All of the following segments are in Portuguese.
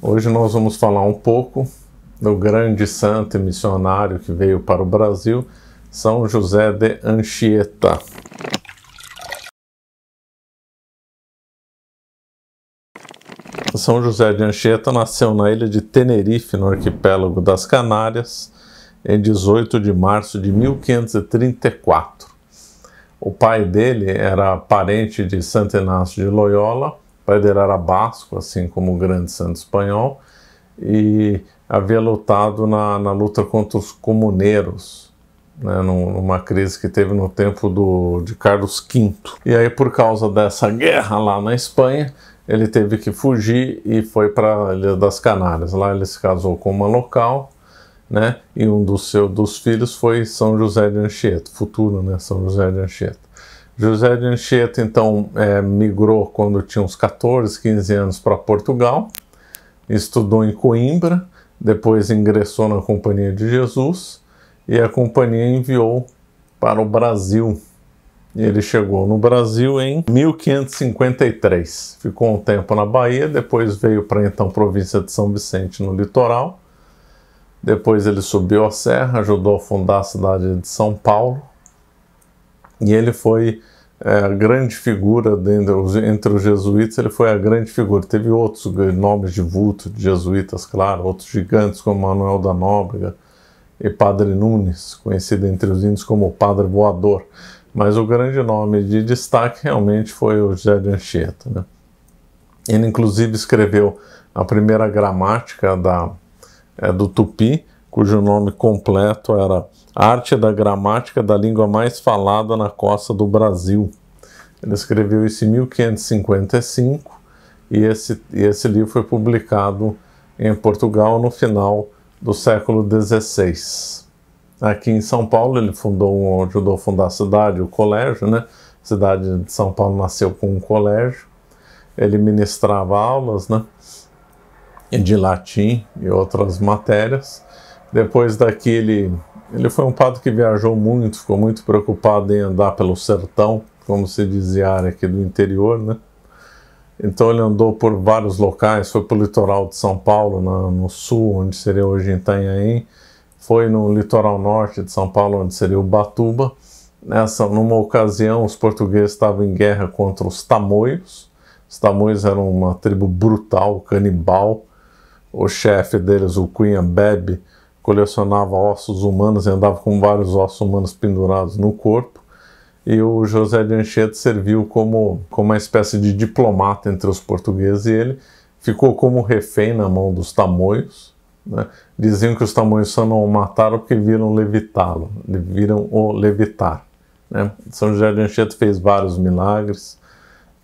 Hoje nós vamos falar um pouco do grande santo e missionário que veio para o Brasil, São José de Anchieta. São José de Anchieta nasceu na ilha de Tenerife, no arquipélago das Canárias, em 18 de março de 1534. O pai dele era parente de Santo Inácio de Loyola Prader era basco, assim como o grande santo espanhol, e havia lutado na, na luta contra os comuneiros, né, numa crise que teve no tempo do, de Carlos V. E aí, por causa dessa guerra lá na Espanha, ele teve que fugir e foi para a Ilha das Canárias. Lá ele se casou com uma local, né? E um dos seus dos filhos foi São José de Anchieta, futuro, né? São José de Anchieta. José de Anchieta, então, é, migrou quando tinha uns 14, 15 anos para Portugal, estudou em Coimbra, depois ingressou na Companhia de Jesus e a companhia enviou para o Brasil. Ele chegou no Brasil em 1553, ficou um tempo na Bahia, depois veio para então província de São Vicente, no litoral. Depois ele subiu a serra, ajudou a fundar a cidade de São Paulo e ele foi é, a grande figura dentro, entre os jesuítas, ele foi a grande figura. Teve outros nomes de vulto de jesuítas, claro, outros gigantes como Manuel da Nóbrega e Padre Nunes, conhecido entre os índios como Padre Voador. Mas o grande nome de destaque realmente foi o José de Anchieta. Né? Ele, inclusive, escreveu a primeira gramática da, é, do Tupi, cujo nome completo era Arte da Gramática da Língua Mais Falada na Costa do Brasil. Ele escreveu isso em 1555 e esse, e esse livro foi publicado em Portugal no final do século XVI. Aqui em São Paulo, ele fundou, ajudou a fundar a cidade, o colégio, né? A cidade de São Paulo nasceu com um colégio. Ele ministrava aulas, né? De latim e outras matérias depois daqui ele, foi um padre que viajou muito, ficou muito preocupado em andar pelo sertão, como se dizia a área aqui do interior, né? Então ele andou por vários locais, foi para o litoral de São Paulo, na, no sul, onde seria hoje Itanhaém, foi no litoral norte de São Paulo, onde seria Ubatuba. Nessa, numa ocasião, os portugueses estavam em guerra contra os tamoios. Os tamoios eram uma tribo brutal, canibal. O chefe deles, o Cunhambebe, colecionava ossos humanos e andava com vários ossos humanos pendurados no corpo. E o José de Anchieta serviu como, como uma espécie de diplomata entre os portugueses e ele ficou como refém na mão dos tamoios. Né? Diziam que os tamoios só não o mataram porque viram levitá-lo, viram o levitar. Né? São José de Anchieta fez vários milagres.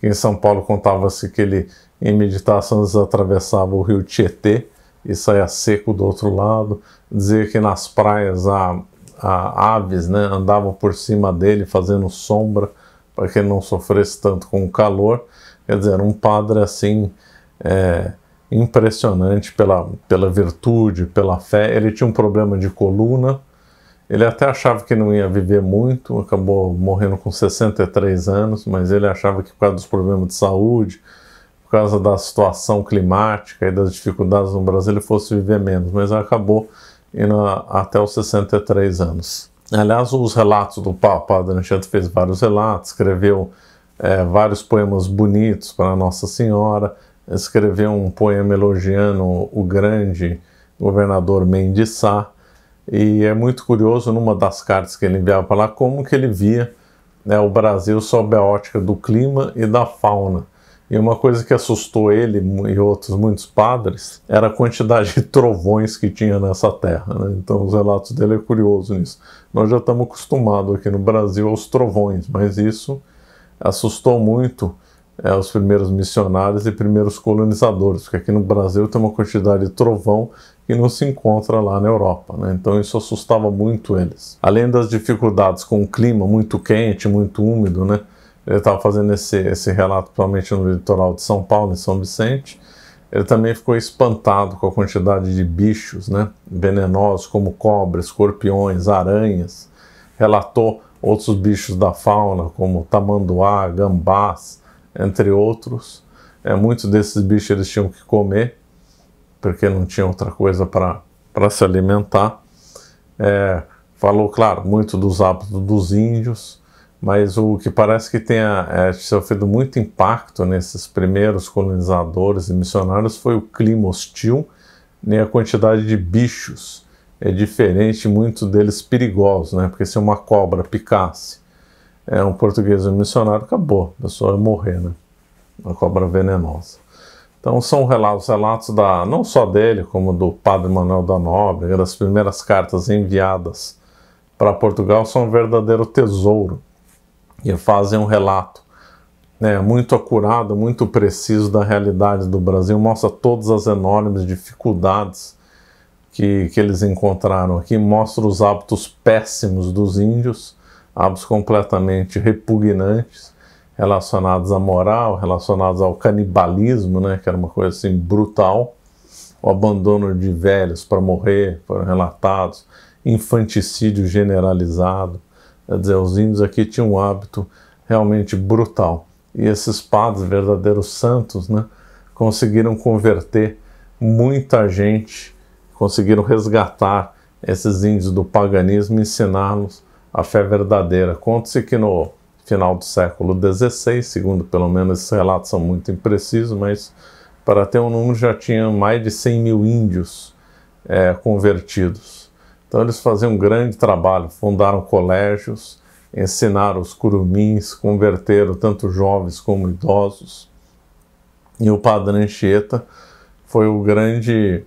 Em São Paulo contava-se que ele, em meditações, atravessava o rio Tietê e saia seco do outro lado. Dizia que nas praias há, há aves né, andavam por cima dele fazendo sombra para que ele não sofresse tanto com o calor. Quer dizer, um padre assim é, impressionante pela, pela virtude, pela fé. Ele tinha um problema de coluna, ele até achava que não ia viver muito, acabou morrendo com 63 anos, mas ele achava que por causa dos problemas de saúde, causa da situação climática e das dificuldades no Brasil, ele fosse viver menos, mas acabou indo até os 63 anos. Aliás, os relatos do Papa Adranchante fez vários relatos, escreveu é, vários poemas bonitos para Nossa Senhora, escreveu um poema elogiando o grande governador Mendes Sá, e é muito curioso, numa das cartas que ele enviava para lá, como que ele via né, o Brasil sob a ótica do clima e da fauna. E uma coisa que assustou ele e outros muitos padres era a quantidade de trovões que tinha nessa terra. Né? Então, os relatos dele é curioso nisso. Nós já estamos acostumados aqui no Brasil aos trovões, mas isso assustou muito é, os primeiros missionários e primeiros colonizadores, porque aqui no Brasil tem uma quantidade de trovão que não se encontra lá na Europa. Né? Então isso assustava muito eles. Além das dificuldades com o clima muito quente, muito úmido, né? Ele estava fazendo esse, esse relato principalmente no litoral de São Paulo, em São Vicente. Ele também ficou espantado com a quantidade de bichos né, venenosos, como cobras, escorpiões, aranhas. Relatou outros bichos da fauna, como tamanduá, gambás, entre outros. É, muitos desses bichos eles tinham que comer, porque não tinha outra coisa para se alimentar. É, falou, claro, muito dos hábitos dos índios, mas o que parece que tenha é, sofrido muito impacto nesses primeiros colonizadores e missionários foi o clima hostil nem a quantidade de bichos. É diferente, muito deles perigosos, né? Porque se uma cobra picasse é, um português um missionário, acabou, a pessoa ia morrer, né? Uma cobra venenosa. Então são relatos, relatos da, não só dele, como do padre Manuel da Nobre, das primeiras cartas enviadas para Portugal, são um verdadeiro tesouro e fazem um relato né, muito acurado, muito preciso da realidade do Brasil, mostra todas as enormes dificuldades que, que eles encontraram aqui, mostra os hábitos péssimos dos índios, hábitos completamente repugnantes, relacionados à moral, relacionados ao canibalismo, né, que era uma coisa assim brutal, o abandono de velhos para morrer, foram relatados, infanticídio generalizado, quer dizer, os índios aqui tinham um hábito realmente brutal. E esses padres, verdadeiros santos, né, conseguiram converter muita gente, conseguiram resgatar esses índios do paganismo e ensiná-los a fé verdadeira. Conta-se que no final do século XVI, segundo pelo menos esses relatos são muito imprecisos, mas para ter um número já tinha mais de 100 mil índios é, convertidos. Então eles faziam um grande trabalho, fundaram colégios, ensinaram os curumins, converteram tanto jovens como idosos. E o padre Anchieta foi o grande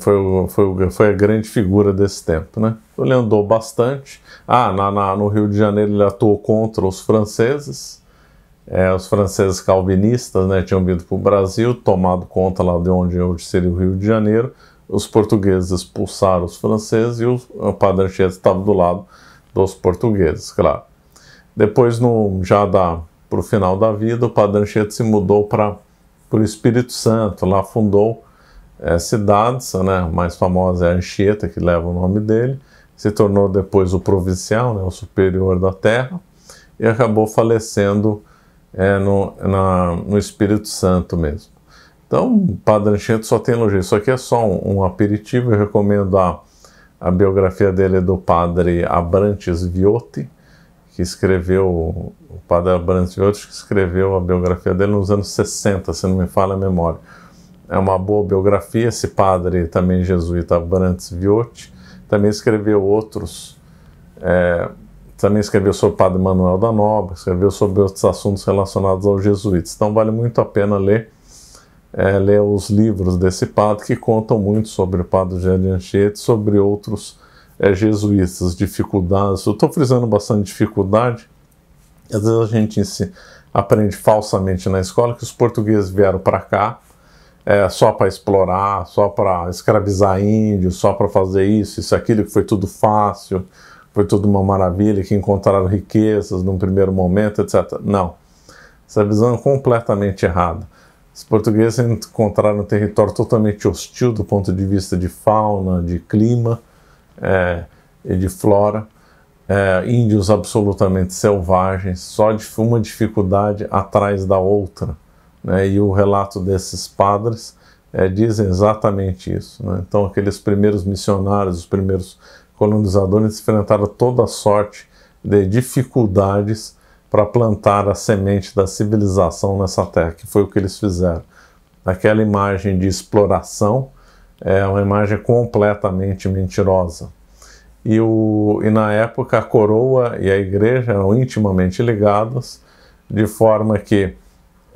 foi, foi, foi a grande figura desse tempo, né? Então, ele andou bastante. Ah, na, na, no Rio de Janeiro ele atuou contra os franceses, é, os franceses calvinistas, né? Tinham vindo para o Brasil, tomado conta lá de onde hoje seria o Rio de Janeiro os portugueses expulsaram os franceses e o, o padre Anchieta estava do lado dos portugueses, claro. Depois, no, já para o final da vida, o padre Anchieta se mudou para o Espírito Santo, lá fundou é, cidades, né? a mais famosa é Anchieta, que leva o nome dele, se tornou depois o provincial, né? o superior da terra, e acabou falecendo é, no, na, no Espírito Santo mesmo. Então, Padre Anchieta só tem elogios. Isso aqui é só um, um aperitivo. Eu recomendo a, a biografia dele do Padre Abrantes Viotti, que escreveu, o Padre Abrantes Viotti que escreveu a biografia dele nos anos 60, se não me falha a memória. É uma boa biografia. Esse padre também jesuíta Abrantes Viotti também escreveu outros. É, também escreveu sobre o Padre Manuel da Nobre, escreveu sobre outros assuntos relacionados aos jesuítas. Então vale muito a pena ler é, ler os livros desse padre, que contam muito sobre o padre Gélio Anchieta, sobre outros é, jesuítas, dificuldades. Eu estou frisando bastante dificuldade. Às vezes a gente se aprende falsamente na escola que os portugueses vieram para cá é, só para explorar, só para escravizar índios, só para fazer isso, isso, aquilo, que foi tudo fácil, foi tudo uma maravilha, que encontraram riquezas num primeiro momento, etc. Não. Essa visão é completamente errada. Os portugueses encontraram um território totalmente hostil do ponto de vista de fauna, de clima é, e de flora. É, índios absolutamente selvagens, só de uma dificuldade atrás da outra. Né? E o relato desses padres é, exatamente isso. Né? Então, aqueles primeiros missionários, os primeiros colonizadores enfrentaram toda sorte de dificuldades para plantar a semente da civilização nessa terra, que foi o que eles fizeram. Aquela imagem de exploração é uma imagem completamente mentirosa. E, o, e na época a coroa e a igreja eram intimamente ligadas de forma que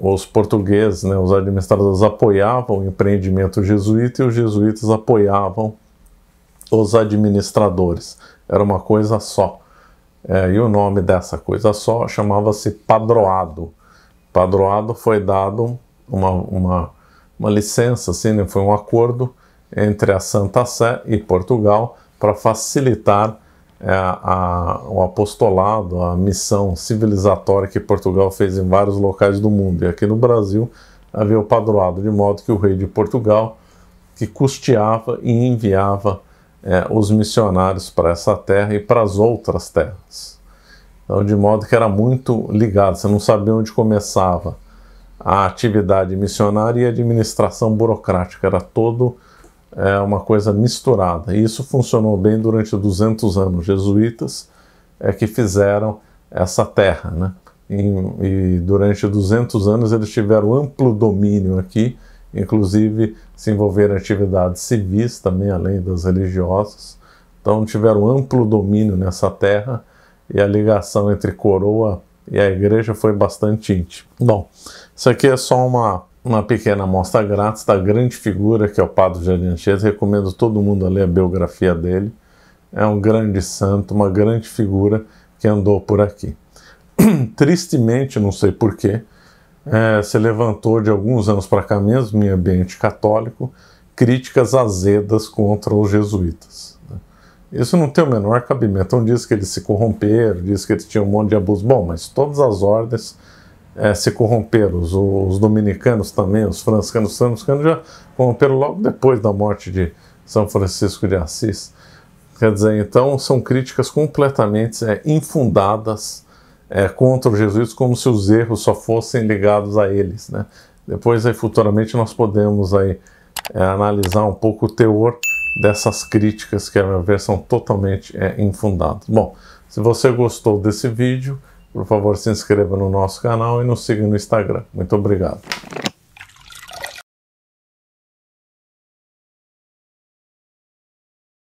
os portugueses, né, os administradores apoiavam o empreendimento jesuíta e os jesuítas apoiavam os administradores. Era uma coisa só. É, e o nome dessa coisa só chamava-se padroado. Padroado foi dado uma, uma, uma licença, assim, né, foi um acordo entre a Santa Sé e Portugal para facilitar é, a, o apostolado, a missão civilizatória que Portugal fez em vários locais do mundo. E aqui no Brasil havia o padroado, de modo que o rei de Portugal, que custeava e enviava é, os missionários para essa terra e para as outras terras. Então, de modo que era muito ligado, você não sabia onde começava a atividade missionária e a administração burocrática, era todo é, uma coisa misturada. E isso funcionou bem durante 200 anos. Jesuítas é que fizeram essa terra, né? E, e durante 200 anos eles tiveram amplo domínio aqui, inclusive se envolveram em atividades civis também, além das religiosas. Então tiveram amplo domínio nessa terra e a ligação entre coroa e a igreja foi bastante íntima. Bom, isso aqui é só uma, uma pequena amostra grátis da grande figura que é o Padre Jardim Recomendo todo mundo a ler a biografia dele. É um grande santo, uma grande figura que andou por aqui. Tristemente, não sei porquê, é, se levantou de alguns anos para cá mesmo, em ambiente católico, críticas azedas contra os jesuítas. Né? Isso não tem o menor cabimento. Um diz que eles se corromperam, diz que eles tinham um monte de abuso. Bom, mas todas as ordens é, se corromperam. Os, os, dominicanos também, os franciscanos, os franciscanos já corromperam logo depois da morte de São Francisco de Assis. Quer dizer, então são críticas completamente é, infundadas é, contra o Jesus como se os erros só fossem ligados a eles. Né? Depois, aí, futuramente, nós podemos aí, é, analisar um pouco o teor dessas críticas que, a meu ver, são totalmente é, infundadas. Bom, se você gostou desse vídeo, por favor, se inscreva no nosso canal e nos siga no Instagram. Muito obrigado.